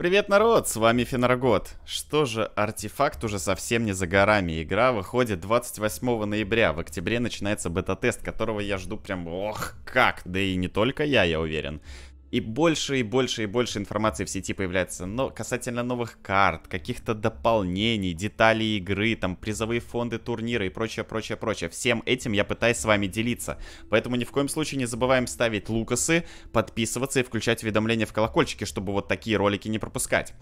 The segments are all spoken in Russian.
Привет, народ! С вами Фенрогот. Что же, артефакт уже совсем не за горами. Игра выходит 28 ноября. В октябре начинается бета-тест, которого я жду прям ох как. Да и не только я, я уверен. И больше и больше и больше информации в сети появляется. Но касательно новых карт, каких-то дополнений, деталей игры, там призовые фонды, турниры и прочее, прочее, прочее. Всем этим я пытаюсь с вами делиться. Поэтому ни в коем случае не забываем ставить лукасы, подписываться и включать уведомления в колокольчики, чтобы вот такие ролики не пропускать.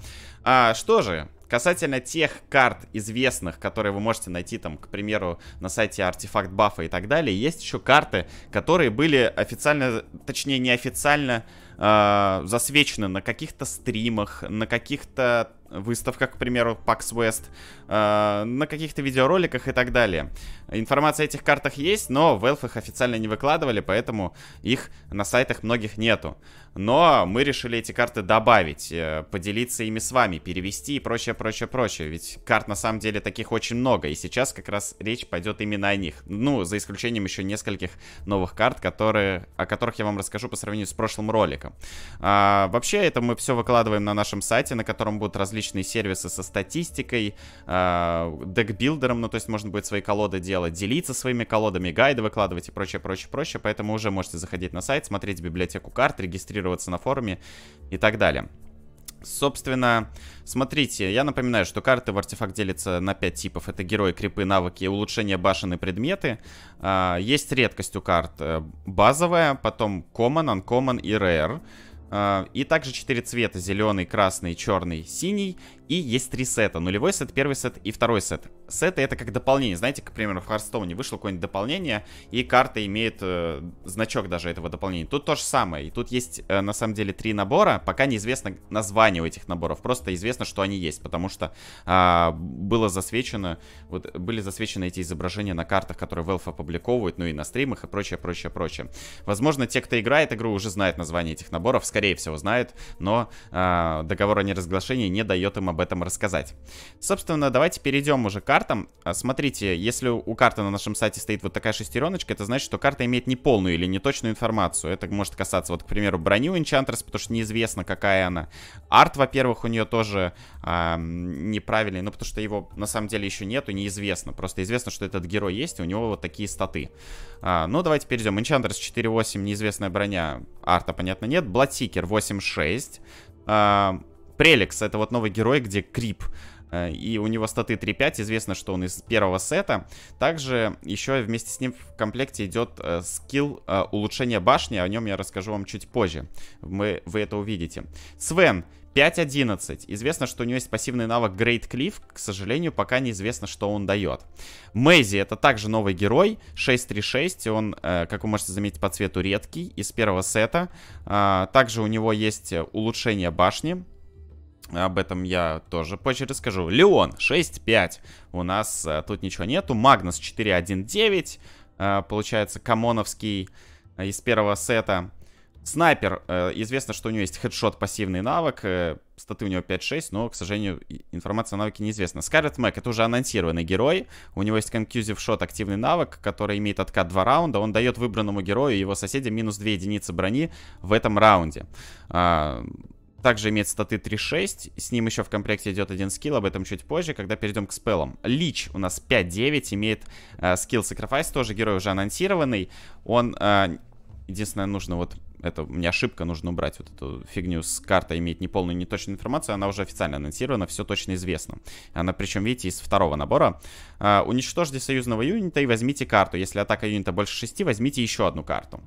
А что же, Касательно тех карт известных, которые вы можете найти там, к примеру, на сайте Артефакт Бафа и так далее, есть еще карты, которые были официально, точнее неофициально э, засвечены на каких-то стримах, на каких-то выставках, к примеру, PAX West, э, на каких-то видеороликах и так далее. Информация о этих картах есть, но Valve их официально не выкладывали, поэтому их на сайтах многих нету. Но мы решили эти карты добавить, э, поделиться ими с вами, перевести и прочее, прочее, прочее. Ведь карт на самом деле таких очень много, и сейчас как раз речь пойдет именно о них. Ну, за исключением еще нескольких новых карт, которые, о которых я вам расскажу по сравнению с прошлым роликом. А, вообще, это мы все выкладываем на нашем сайте, на котором будут различные различные сервисы со статистикой, э, декбилдером, ну то есть можно будет свои колоды делать, делиться своими колодами, гайды выкладывать и прочее, прочее, прочее. Поэтому уже можете заходить на сайт, смотреть библиотеку карт, регистрироваться на форуме и так далее. Собственно, смотрите, я напоминаю, что карты в артефакт делятся на 5 типов. Это герои, крипы, навыки, улучшение башен и предметы. Э, есть редкость у карт э, базовая, потом common, uncommon и rare. А, и также четыре цвета, зеленый, красный, черный, синий. И есть три сета. Нулевой сет, первый сет и второй сет. Сеты это как дополнение. Знаете, к примеру, в Харстоуне вышло какое-нибудь дополнение, и карта имеет э, значок даже этого дополнения. Тут то же самое. И тут есть, э, на самом деле, три набора. Пока неизвестно название у этих наборов. Просто известно, что они есть, потому что э, было засвечено, вот, были засвечены эти изображения на картах, которые Valve опубликовывают, ну и на стримах, и прочее, прочее, прочее. Возможно, те, кто играет игру, уже знают название этих наборов, скорее всего, знают, но э, договор о неразглашении не дает им об об этом рассказать. Собственно, давайте перейдем уже к картам. А, смотрите, если у карты на нашем сайте стоит вот такая шестереночка, это значит, что карта имеет неполную или неточную информацию. Это может касаться, вот, к примеру, брони у Enchantress, потому что неизвестно, какая она. Арт, во-первых, у нее тоже э, неправильный, но ну, потому что его на самом деле еще нету, неизвестно. Просто известно, что этот герой есть, и у него вот такие статы. А, ну, давайте перейдем. Enchantress 4.8, неизвестная броня. Арта, понятно, нет. Бладсикер 8.6. Преликс, это вот новый герой, где Крип. Э, и у него статы 3-5, известно, что он из первого сета. Также еще вместе с ним в комплекте идет э, скилл э, улучшения башни, о нем я расскажу вам чуть позже. Мы, вы это увидите. Свен, 5.11. Известно, что у него есть пассивный навык Great Cliff. К сожалению, пока неизвестно, что он дает. Мэйзи это также новый герой. 6.36. Он, э, как вы можете заметить, по цвету редкий. Из первого сета. Э, также у него есть улучшение башни. Об этом я тоже позже расскажу. Леон 6-5. У нас а, тут ничего нету. Магнус 4-1-9. А, э, получается, Камоновский а, из первого сета. Снайпер. А, известно, что у него есть хедшот, пассивный навык. А, статы у него 5-6, но, к сожалению, информация о навыке неизвестна. Скарлет Мэг это уже анонсированный герой. У него есть конкьюзив шот, активный навык, который имеет откат 2 раунда. Он дает выбранному герою и его соседям минус 2 единицы брони в этом раунде. А, также имеет статы 3.6. С ним еще в комплекте идет один скилл, об этом чуть позже, когда перейдем к спеллам. Лич у нас 5.9, имеет э, скилл Sacrifice, тоже герой уже анонсированный. Он... Э, единственное, нужно вот... Это у меня ошибка, нужно убрать вот эту фигню с карта имеет неполную, неточную информацию. Она уже официально анонсирована, все точно известно. Она причем, видите, из второго набора. Э, уничтожьте союзного юнита и возьмите карту. Если атака юнита больше 6, возьмите еще одну карту.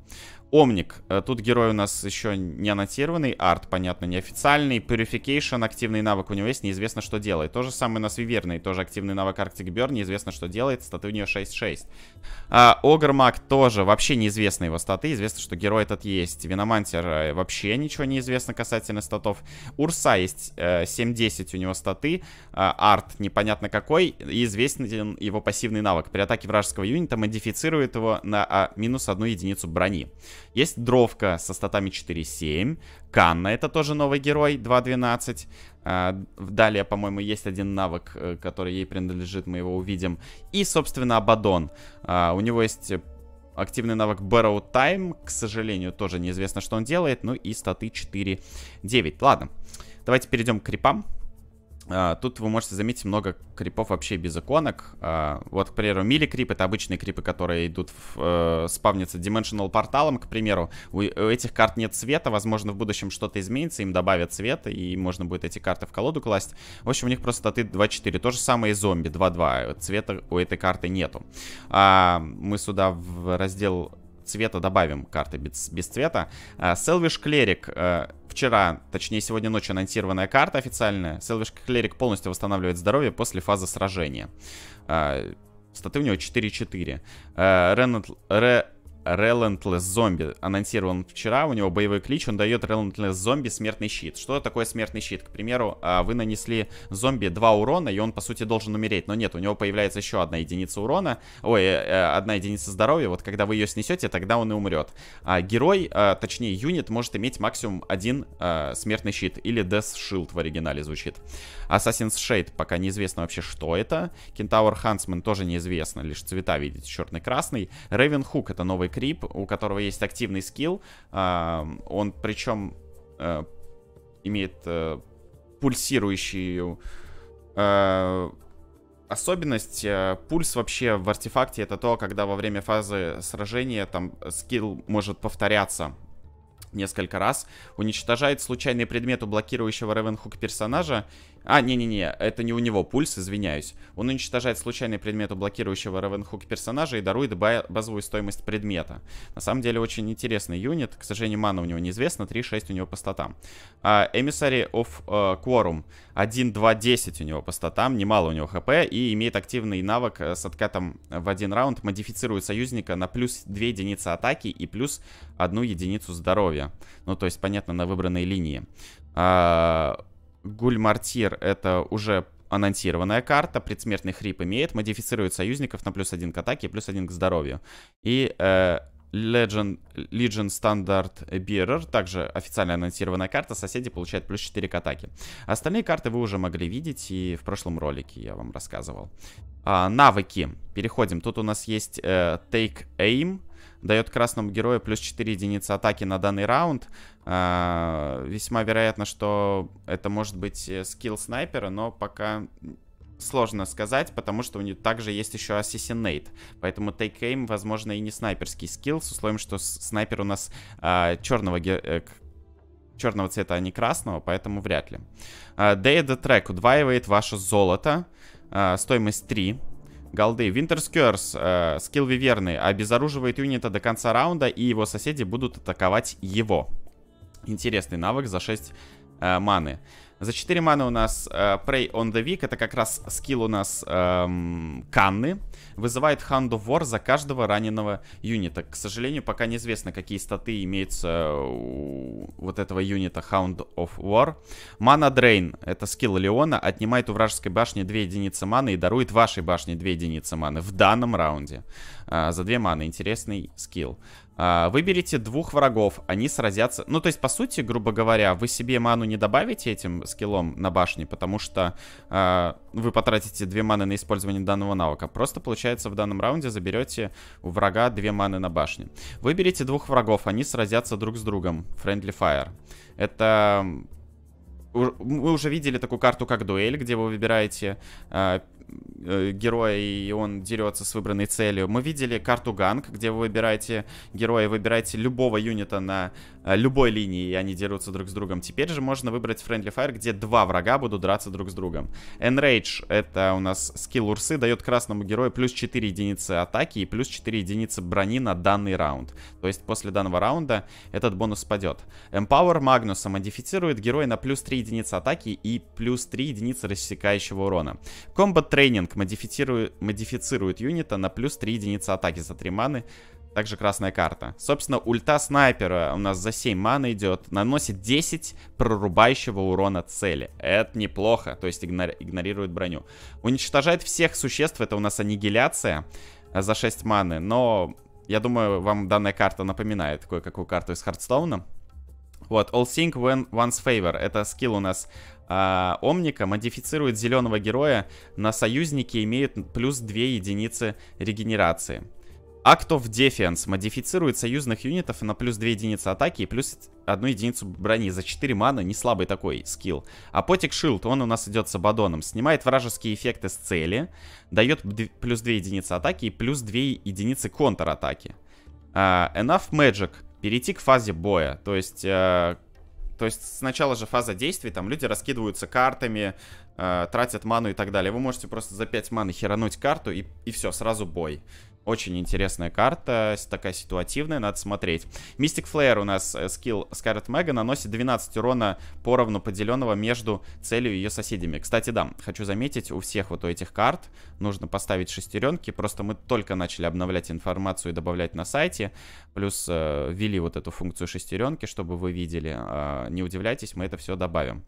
Омник. Э, тут герой у нас еще не анонсированный, арт, понятно, неофициальный. Purification, активный навык у него есть, неизвестно, что делает. То же самое у нас Виверный, тоже активный навык Arctic Burn, неизвестно, что делает, статы у нее 6-6. А, Огрмак тоже, вообще неизвестны его статы, известно, что герой этот есть. Виномантер э, вообще ничего не известно касательно статов. Урса есть 7-10 э, у него статы, арт непонятно какой, и известен его пассивный навык. При атаке вражеского юнита модифицирует его на а, минус одну единицу брони. Есть дровка со статами 4.7. Канна, это тоже новый герой, 2.12. А, далее, по-моему, есть один навык, э, который ей принадлежит, мы его увидим. И, собственно, Абадон. А, у него есть активный навык Barrow Time. К сожалению, тоже неизвестно, что он делает. Ну и статы 4.9. Ладно, давайте перейдем к крипам. А, тут вы можете заметить много крипов вообще без иконок. А, вот, к примеру, мили-крип — это обычные крипы, которые идут, в, uh, спавнятся Dimensional порталом, к примеру. У, у этих карт нет цвета, возможно, в будущем что-то изменится, им добавят цвет, и можно будет эти карты в колоду класть. В общем, у них просто статы 2-4. То же самое и зомби 2-2. Цвета у этой карты нету. А, мы сюда в раздел цвета добавим карты без, без цвета. Selvish Клерик вчера, точнее сегодня ночью анонсированная карта официальная. Селвиш Клерик полностью восстанавливает здоровье после фазы сражения. А, статы у него 4-4. Э, Ренат... Ре... Relentless Zombie анонсирован вчера, у него боевой клич, он дает Relentless Zombie смертный щит. Что такое смертный щит? К примеру, а, вы нанесли зомби 2 урона, и он, по сути, должен умереть, но нет, у него появляется еще одна единица урона, ой, э, э, одна единица здоровья, вот когда вы ее снесете, тогда он и умрет. А герой, а, точнее, юнит может иметь максимум один а, смертный щит, или Death Shield в оригинале звучит. Assassin's Shade, пока неизвестно вообще, что это. Кентавр Хансман тоже неизвестно, лишь цвета видите, черный-красный. Raven Hook, это новый крип, у которого есть активный скилл. Э, он причем э, имеет э, пульсирующую э, особенность. Э, пульс вообще в артефакте это то, когда во время фазы сражения там скилл может повторяться несколько раз, уничтожает случайный предмет у блокирующего Ревенхук персонажа а, не-не-не, это не у него пульс, извиняюсь. Он уничтожает случайный предмет у блокирующего Ревенхук персонажа и дарует базовую стоимость предмета. На самом деле очень интересный юнит. К сожалению, мана у него неизвестна, 3-6 у него по статам. Эмиссари Оф of uh, Quorum. 1-2-10 у него по статам, немало у него хп и имеет активный навык э, с откатом в один раунд. Модифицирует союзника на плюс 2 единицы атаки и плюс 1 единицу здоровья. Ну, то есть, понятно, на выбранной линии. А, Гульмартир это уже анонсированная карта. Предсмертный хрип имеет. Модифицирует союзников на плюс один к атаке и плюс один к здоровью. И э, Legend, Legion Standard Bearer, также официально анонсированная карта, соседи получают плюс 4 к атаке. Остальные карты вы уже могли видеть, и в прошлом ролике я вам рассказывал. А, навыки. Переходим. Тут у нас есть э, Take Aim, дает красному герою плюс 4 единицы атаки на данный раунд. Э, весьма вероятно, что это может быть э, скилл снайпера, но пока сложно сказать, потому что у него также есть еще Assassinate. Поэтому Take Aim, возможно, и не снайперский скилл, с условием, что снайпер у нас а, э, черного, э, черного цвета, а не красного, поэтому вряд ли. А, Day of the Track удваивает ваше золото, э, стоимость 3 голды. Winter's Curse, э, скилл Виверны, обезоруживает юнита до конца раунда, и его соседи будут атаковать его. Интересный навык за 6 э, маны. За 4 маны у нас э, Prey on the Weak. Это как раз скилл у нас эм, Канны. Вызывает Hand of War за каждого раненого юнита. К сожалению, пока неизвестно, какие статы имеются у вот этого юнита Hound of War. Мана Drain. Это скилл Леона. Отнимает у вражеской башни 2 единицы маны и дарует вашей башне 2 единицы маны в данном раунде. Э, за 2 маны. Интересный скилл. А, выберите двух врагов, они сразятся... Ну, то есть, по сути, грубо говоря, вы себе ману не добавите этим скиллом на башне, потому что э, вы потратите две маны на использование данного навыка. Просто, получается, в данном раунде заберете у врага две маны на башне. Выберите двух врагов, они сразятся друг с другом. Friendly Fire. Это мы уже видели такую карту, как дуэль, где вы выбираете а, Э, героя, и он дерется с выбранной целью. Мы видели карту Ганг, где вы выбираете героя, выбираете любого юнита на э, любой линии, и они дерутся друг с другом. Теперь же можно выбрать Friendly Fire, где два врага будут драться друг с другом. Enrage — это у нас скилл Урсы, дает красному герою плюс 4 единицы атаки и плюс 4 единицы брони на данный раунд. То есть после данного раунда этот бонус спадет. Empower Магнуса модифицирует героя на плюс 3 единицы атаки и плюс 3 единицы рассекающего урона. Combat тренинг модифицирует, модифицирует юнита на плюс 3 единицы атаки за 3 маны. Также красная карта. Собственно, ульта снайпера у нас за 7 маны идет. Наносит 10 прорубающего урона цели. Это неплохо. То есть игнор... игнорирует броню. Уничтожает всех существ. Это у нас аннигиляция э, за 6 маны. Но я думаю, вам данная карта напоминает кое-какую карту из Хардстоуна. Вот, All Sync when One's Favor. Это скилл у нас а, Омника модифицирует зеленого героя, на союзники имеет плюс 2 единицы регенерации. Act of Defense модифицирует союзных юнитов на плюс 2 единицы атаки и плюс 1 единицу брони. За 4 мана не слабый такой скилл. Апотик Шилд, он у нас идет с Абадоном. Снимает вражеские эффекты с цели, дает плюс 2 единицы атаки и плюс 2 единицы контратаки. Uh, Enough Magic. Перейти к фазе боя. То есть... Uh, то есть сначала же фаза действий, там люди раскидываются картами, э, тратят ману и так далее. Вы можете просто за 5 маны херануть карту и, и все, сразу бой. Очень интересная карта, такая ситуативная, надо смотреть. Мистик Флеер у нас э, скилл Скарлет Мега наносит 12 урона поровну поделенного между целью и ее соседями. Кстати, да, хочу заметить, у всех вот у этих карт нужно поставить шестеренки, просто мы только начали обновлять информацию и добавлять на сайте, плюс э, ввели вот эту функцию шестеренки, чтобы вы видели. Э, не удивляйтесь, мы это все добавим.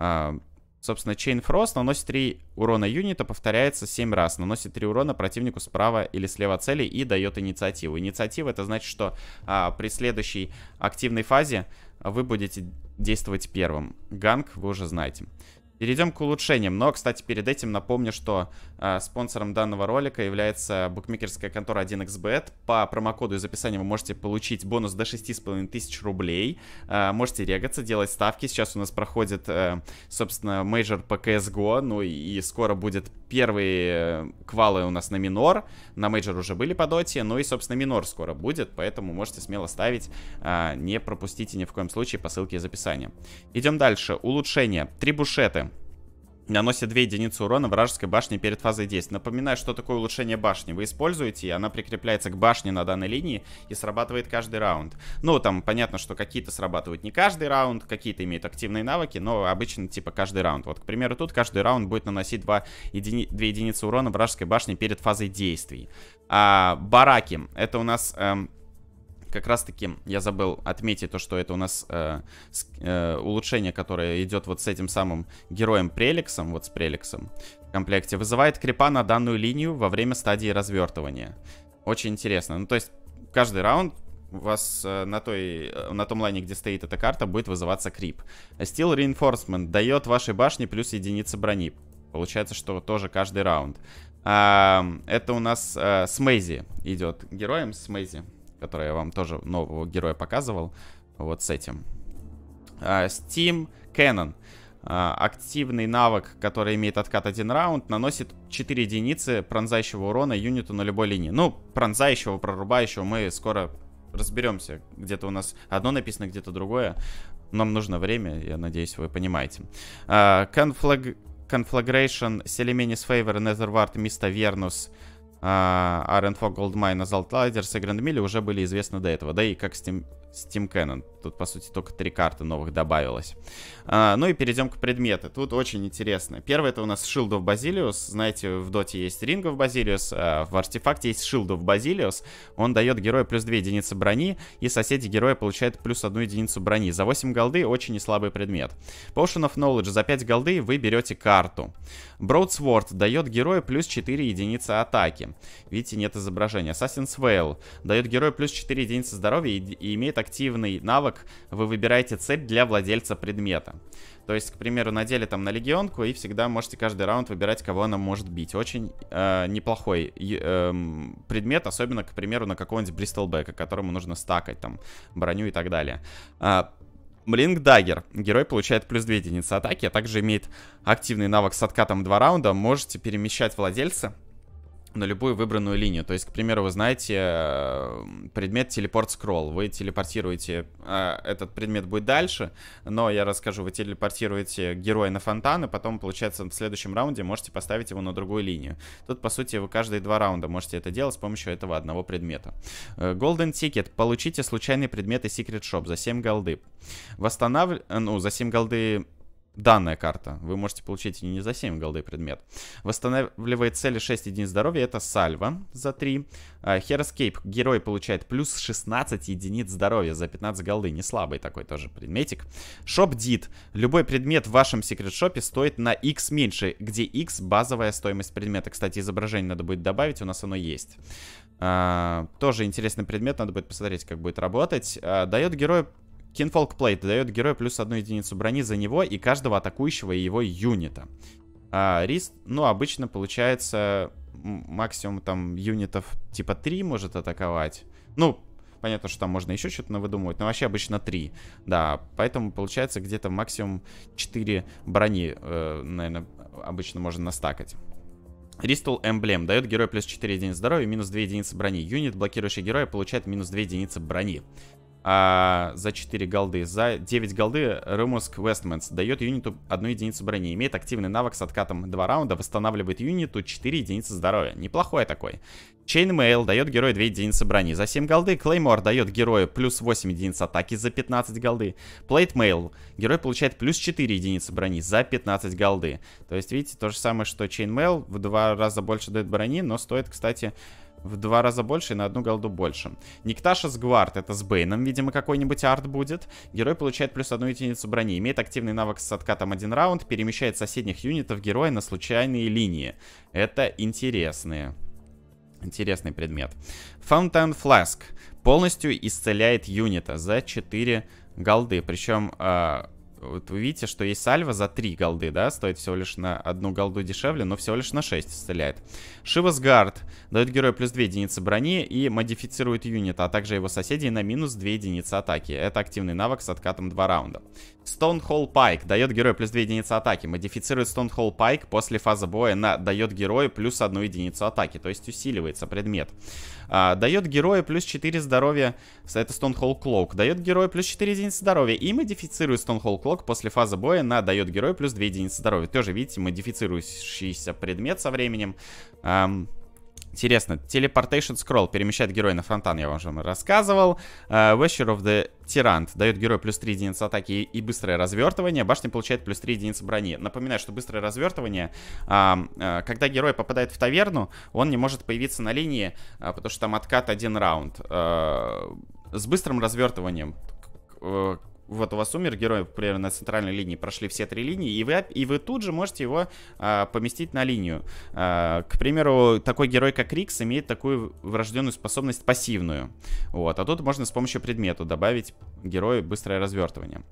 А, Собственно, Chain Frost наносит 3 урона юнита, повторяется 7 раз. Наносит 3 урона противнику справа или слева цели и дает инициативу. Инициатива это значит, что а, при следующей активной фазе вы будете действовать первым. Ганг вы уже знаете. Перейдем к улучшениям. Но, кстати, перед этим напомню, что э, спонсором данного ролика является букмекерская контора 1xbet. По промокоду из описания вы можете получить бонус до 6500 рублей. Э, можете регаться, делать ставки. Сейчас у нас проходит, э, собственно, мейджор по CSGO. Ну и, скоро будет первые э, квалы у нас на минор. На мейджор уже были по доте. Ну и, собственно, минор скоро будет. Поэтому можете смело ставить. Э, не пропустите ни в коем случае по ссылке из описания. Идем дальше. Улучшение. Три бушеты наносит 2 единицы урона вражеской башне перед фазой действия. Напоминаю, что такое улучшение башни. Вы используете, и она прикрепляется к башне на данной линии и срабатывает каждый раунд. Ну, там понятно, что какие-то срабатывают не каждый раунд, какие-то имеют активные навыки, но обычно типа каждый раунд. Вот, к примеру, тут каждый раунд будет наносить 2, едини... 2 единицы урона вражеской башне перед фазой действий. А, бараки. Это у нас... Эм, как раз-таки я забыл отметить то, что это у нас э, с, э, улучшение, которое идет вот с этим самым героем Преликсом, вот с Преликсом в комплекте, вызывает крипа на данную линию во время стадии развертывания. Очень интересно. Ну, то есть каждый раунд у вас э, на, той, э, на том лайне, где стоит эта карта, будет вызываться крип. Steel Reinforcement дает вашей башне плюс единица брони. Получается, что тоже каждый раунд. А, это у нас а, э, идет героем, с который я вам тоже нового героя показывал, вот с этим. А, Steam Cannon. А, активный навык, который имеет откат один раунд, наносит 4 единицы пронзающего урона юниту на любой линии. Ну, пронзающего, прорубающего мы скоро разберемся. Где-то у нас одно написано, где-то другое. Нам нужно время, я надеюсь, вы понимаете. А, Conflag... Conflagration, Selemenis Favor, Netherward, Mista Vernus, а, Iron Fog, Goldmine, Assault Lighters и Grand Mille уже были известны до этого. Да и как Steam Steam Cannon. Тут, по сути, только три карты новых добавилось. А, ну и перейдем к предмету. Тут очень интересно. Первый это у нас Shield of Basilius. Знаете, в доте есть Ring of Basilius, а в артефакте есть Shield of Basilius. Он дает герою плюс 2 единицы брони, и соседи героя получают плюс 1 единицу брони. За 8 голды очень неслабый предмет. Potion of Knowledge. За 5 голды вы берете карту. Broadsword дает герою плюс 4 единицы атаки. Видите, нет изображения. Assassin's Veil дает герою плюс 4 единицы здоровья и, и имеет активный навык, вы выбираете цель для владельца предмета. То есть, к примеру, надели там на легионку и всегда можете каждый раунд выбирать, кого она может бить. Очень э, неплохой э, предмет, особенно, к примеру, на какого-нибудь Бристлбека, которому нужно стакать там броню и так далее. А, Блинк Дагер. Герой получает плюс 2 единицы атаки, а также имеет активный навык с откатом 2 раунда. Можете перемещать владельца на любую выбранную линию. То есть, к примеру, вы знаете э, предмет телепорт скролл. Вы телепортируете, э, этот предмет будет дальше, но я расскажу, вы телепортируете героя на фонтан, и потом, получается, в следующем раунде можете поставить его на другую линию. Тут, по сути, вы каждые два раунда можете это делать с помощью этого одного предмета. Э, Golden Ticket. Получите случайные предметы Secret Shop за 7 голды. Восстанавливайте... Ну, за 7 голды данная карта. Вы можете получить не за 7 голды предмет. Восстанавливает цели 6 единиц здоровья. Это сальва за 3. Хероскейп. А, герой получает плюс 16 единиц здоровья за 15 голды. Не слабый такой тоже предметик. Шоп Дит. Любой предмет в вашем секрет-шопе стоит на X меньше, где X базовая стоимость предмета. Кстати, изображение надо будет добавить, у нас оно есть. А, тоже интересный предмет, надо будет посмотреть, как будет работать. А, дает герой Кинфолк Плейт дает герою плюс одну единицу брони за него и каждого атакующего и его юнита. А рист, ну, обычно получается максимум там юнитов типа 3 может атаковать. Ну, понятно, что там можно еще что-то навыдумывать, но вообще обычно 3. Да, поэтому получается где-то максимум 4 брони, э, наверное, обычно можно настакать. Ристул Эмблем дает герою плюс 4 единицы здоровья, минус 2 единицы брони. Юнит, блокирующий героя, получает минус 2 единицы брони а, за 4 голды. За 9 голды Румуск Вестменс дает юниту 1 единицу брони. Имеет активный навык с откатом 2 раунда, восстанавливает юниту 4 единицы здоровья. Неплохой такой. Chainmail дает герою 2 единицы брони. За 7 голды Клеймор дает герою плюс 8 единиц атаки за 15 голды. Плейтмейл. Герой получает плюс 4 единицы брони за 15 голды. То есть, видите, то же самое, что Chainmail. В два раза больше дает брони, но стоит, кстати, в два раза больше и на одну голду больше. Никташа с Гвард, это с Бейном, видимо, какой-нибудь арт будет. Герой получает плюс одну единицу брони, имеет активный навык с откатом один раунд, перемещает соседних юнитов героя на случайные линии. Это интересные. Интересный предмет. Фонтан Flask полностью исцеляет юнита за 4 голды. Причем э, вот вы видите, что есть сальва за 3 голды, да, стоит всего лишь на одну голду дешевле, но всего лишь на 6 стреляет. Шивас Гард дает герою плюс 2 единицы брони и модифицирует юнита, а также его соседей на минус 2 единицы атаки. Это активный навык с откатом 2 раунда. Stonehall Пайк дает герою плюс 2 единицы атаки. Модифицирует Stonehall Пайк после фазы боя на дает герою плюс 1 единицу атаки. То есть усиливается предмет. А, дает герою плюс 4 здоровья. Это Stonehall Cloak. Дает герою плюс 4 единицы здоровья. И модифицирует Stonehall Cloak после фазы боя на дает герою плюс 2 единицы здоровья. Тоже, видите, модифицирующийся предмет со временем. Ам... Интересно, телепортейшн скролл перемещает героя на фронтан, я вам уже рассказывал. Uh, э, Vesture of the Tyrant дает герою плюс 3 единицы атаки и, и быстрое развертывание. Башня получает плюс 3 единицы брони. Напоминаю, что быстрое развертывание, uh, uh, когда герой попадает в таверну, он не может появиться на линии, uh, потому что там откат один раунд. Uh, с быстрым развертыванием вот у вас умер герой, например, на центральной линии, прошли все три линии, и вы, и вы тут же можете его а, поместить на линию. А, к примеру, такой герой, как Рикс, имеет такую врожденную способность пассивную. Вот, а тут можно с помощью предмета добавить герою быстрое развертывание.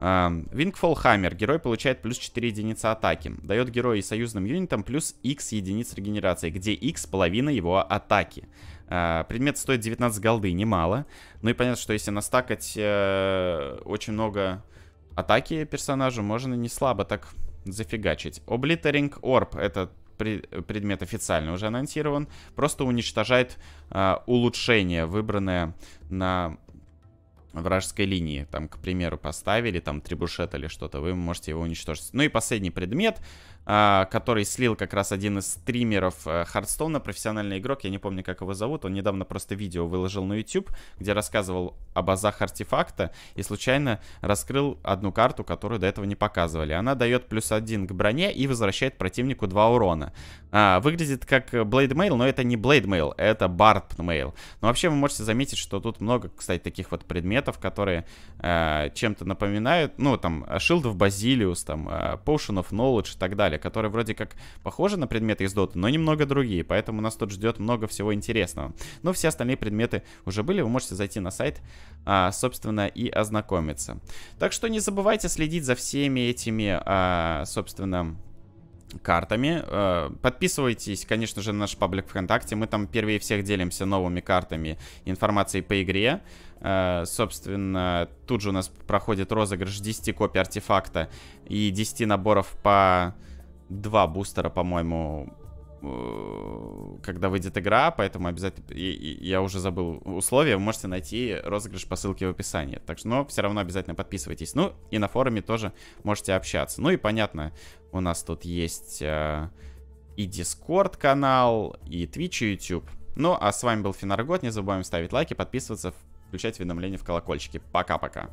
Вингфол а, Хаммер. Герой получает плюс 4 единицы атаки. Дает герою и союзным юнитам плюс X единиц регенерации, где X половина его атаки. А, предмет стоит 19 голды, немало. Ну и понятно, что если настакать э, очень много атаки персонажу, можно не слабо так зафигачить. Облитеринг орб это предмет официально уже анонсирован, просто уничтожает э, улучшение, выбранное на вражеской линии. Там, к примеру, поставили там трибушет или что-то, вы можете его уничтожить. Ну и последний предмет, а, который слил как раз один из стримеров Хардстоуна, э, профессиональный игрок, я не помню, как его зовут, он недавно просто видео выложил на YouTube, где рассказывал об азах артефакта и случайно раскрыл одну карту, которую до этого не показывали. Она дает плюс один к броне и возвращает противнику два урона. А, выглядит как Blade Mail, но это не Blade Mail, это Bard Mail. Но вообще вы можете заметить, что тут много, кстати, таких вот предметов, которые э, чем-то напоминают, ну, там, Shield of Basilius, там, э, Potion of Knowledge и так далее далее, которые вроде как похожи на предметы из Dota, но немного другие, поэтому нас тут ждет много всего интересного. Но все остальные предметы уже были, вы можете зайти на сайт, а, собственно, и ознакомиться. Так что не забывайте следить за всеми этими, а, собственно, картами. А, подписывайтесь, конечно же, на наш паблик ВКонтакте. Мы там первые всех делимся новыми картами, информацией по игре. А, собственно, тут же у нас проходит розыгрыш 10 копий артефакта и 10 наборов по два бустера, по-моему, э, когда выйдет игра, поэтому обязательно... И, и, я уже забыл условия, вы можете найти розыгрыш по ссылке в описании. Так что, но все равно обязательно подписывайтесь. Ну, и на форуме тоже можете общаться. Ну и понятно, у нас тут есть э, и Discord канал, и Twitch, и YouTube. Ну, а с вами был Финаргот. Не забываем ставить лайки, подписываться, включать уведомления в колокольчики. Пока-пока.